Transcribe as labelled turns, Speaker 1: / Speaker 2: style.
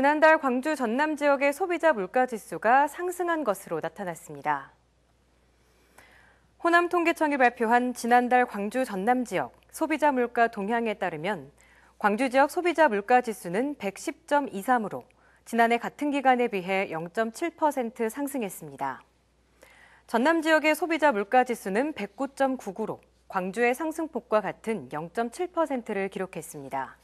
Speaker 1: 지난달 광주 전남 지역의 소비자 물가 지수가 상승한 것으로 나타났습니다. 호남 통계청이 발표한 지난달 광주 전남 지역 소비자 물가 동향에 따르면 광주 지역 소비자 물가 지수는 110.23으로 지난해 같은 기간에 비해 0.7% 상승했습니다. 전남 지역의 소비자 물가 지수는 109.99로 광주의 상승폭과 같은 0.7%를 기록했습니다.